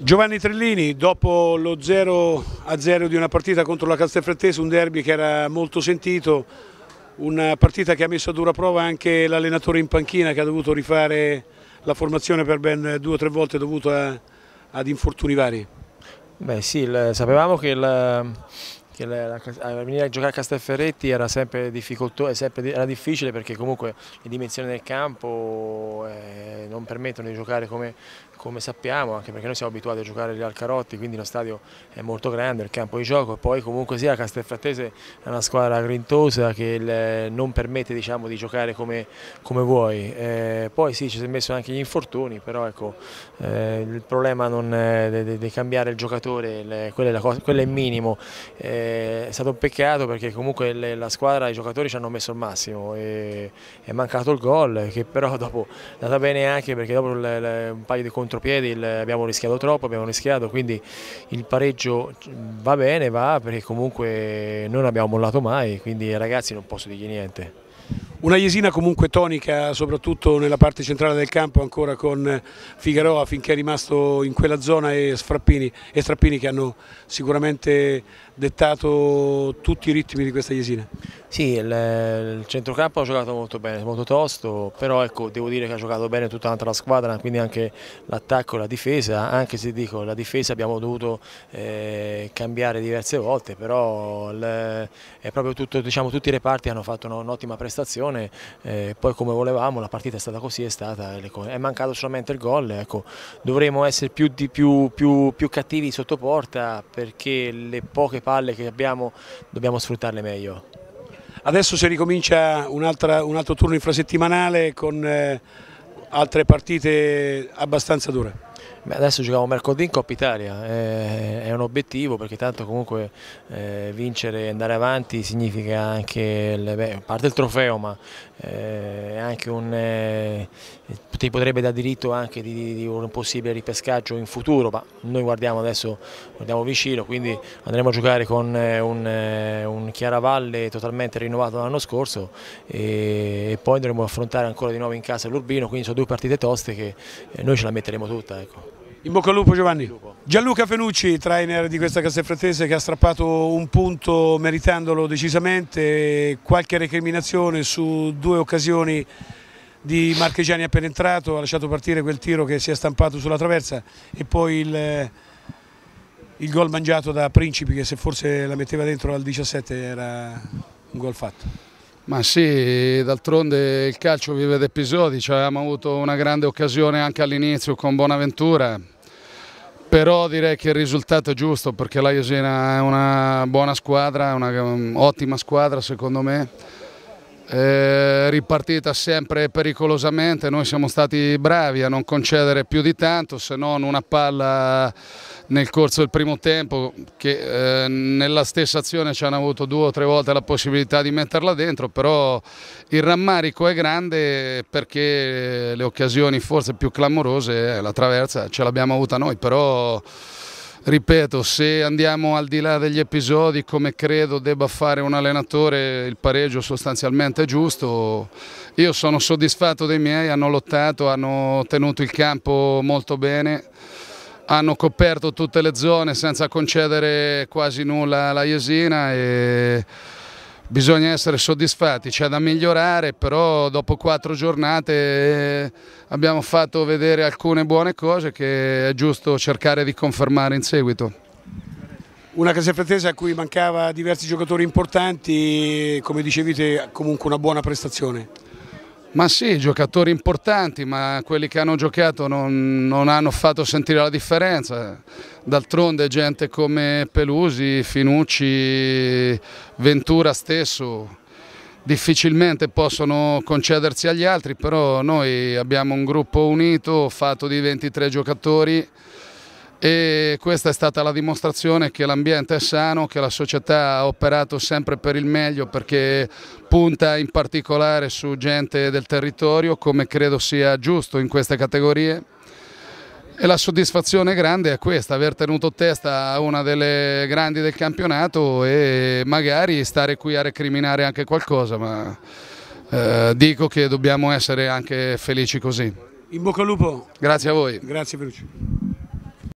Giovanni Trellini, dopo lo 0-0 di una partita contro la Castelfrattese, un derby che era molto sentito, una partita che ha messo a dura prova anche l'allenatore in panchina che ha dovuto rifare la formazione per ben due o tre volte dovuto a, ad infortuni vari. Beh sì, il, sapevamo che il che la, la, venire a giocare a Castelferretti era sempre, sempre era difficile perché comunque le dimensioni del campo eh, non permettono di giocare come, come, sappiamo, anche perché noi siamo abituati a giocare al Carotti, quindi lo stadio è molto grande, il campo di gioco e poi comunque sia Castelfrattese è una squadra grintosa che il, non permette diciamo, di giocare come, come vuoi. Eh, poi sì, ci si è messo anche gli infortuni, però ecco, eh, il problema di cambiare il giocatore, le, quello, è la cosa, quello è il minimo. Eh, è stato un peccato perché comunque le, la squadra, i giocatori ci hanno messo il massimo e è mancato il gol che però dopo è andata bene anche perché dopo le, le, un paio di contropiedi il, abbiamo rischiato troppo, abbiamo rischiato quindi il pareggio va bene, va perché comunque non abbiamo mollato mai quindi ragazzi non posso dirgli niente. Una Iesina comunque tonica, soprattutto nella parte centrale del campo, ancora con Figueroa finché è rimasto in quella zona e Strappini, e Strappini che hanno sicuramente dettato tutti i ritmi di questa Iesina. Sì, il, il centrocampo ha giocato molto bene, molto tosto, però ecco, devo dire che ha giocato bene tutta la squadra, quindi anche l'attacco e la difesa, anche se dico la difesa abbiamo dovuto eh, cambiare diverse volte, però il, è proprio tutto, diciamo, tutti i reparti hanno fatto un'ottima prestazione prestazione, eh, poi come volevamo la partita è stata così, è stata, è mancato solamente il gol, ecco. dovremo essere più, di, più, più, più cattivi sotto porta perché le poche palle che abbiamo dobbiamo sfruttarle meglio. Adesso si ricomincia un, un altro turno infrasettimanale con eh, altre partite abbastanza dure. Beh, adesso giochiamo mercoledì in Coppa Italia, eh, è un obiettivo perché tanto comunque eh, vincere e andare avanti significa anche, le, beh, a parte il trofeo, ma eh, anche un, eh, ti potrebbe dare diritto anche di, di, un possibile ripescaggio in futuro, ma noi guardiamo adesso, guardiamo vicino, quindi andremo a giocare con eh, un, eh, un Chiaravalle totalmente rinnovato l'anno scorso e, e, poi andremo a affrontare ancora di nuovo in casa l'Urbino, quindi sono due partite toste che noi ce la metteremo tutta. Ecco. In bocca al lupo Giovanni. Gianluca Fenucci, trainer di questa Castelfrattese che ha strappato un punto meritandolo decisamente, qualche recriminazione su due occasioni di Marchegiani appena entrato, ha lasciato partire quel tiro che si è stampato sulla traversa e poi il, il gol mangiato da Principi che se forse la metteva dentro al 17 era un gol fatto. Ma sì, d'altronde il calcio vive ad episodi, cioè abbiamo avuto una grande occasione anche all'inizio con Bonaventura, però direi che il risultato è giusto perché la Iesena è una buona squadra, un'ottima mm, squadra secondo me, è ripartita sempre pericolosamente, noi siamo stati bravi a non concedere più di tanto se non una palla nel corso del primo tempo che eh, nella stessa azione ci hanno avuto due o tre volte la possibilità di metterla dentro, però il rammarico è grande perché le occasioni forse più clamorose, eh, la traversa ce l'abbiamo avuta noi, però ripeto, se andiamo al di là degli episodi come credo debba fare un allenatore, il pareggio sostanzialmente è giusto. Io sono soddisfatto dei miei, hanno lottato, hanno tenuto il campo molto bene hanno coperto tutte le zone senza concedere quasi nulla alla Iesina e bisogna essere soddisfatti, c'è da migliorare, però dopo quattro giornate eh, abbiamo fatto vedere alcune buone cose che è giusto cercare di confermare in seguito. Una casa pretesa a cui mancava diversi giocatori importanti, come dicevete comunque una buona prestazione. Ma sì, giocatori importanti, ma quelli che hanno giocato non, non hanno fatto sentire la differenza. D'altronde gente come Pelusi, Finucci, Ventura stesso difficilmente possono concedersi agli altri, però noi abbiamo un gruppo unito fatto di 23 giocatori e questa è stata la dimostrazione che l'ambiente è sano, che la società ha operato sempre per il meglio perché punta in particolare su gente del territorio come credo sia giusto in queste categorie e la soddisfazione grande è questa, aver tenuto testa a una delle grandi del campionato e magari stare qui a recriminare anche qualcosa ma eh, dico che dobbiamo essere anche felici così. In bocca al lupo. Grazie a voi. Grazie Ferruccio.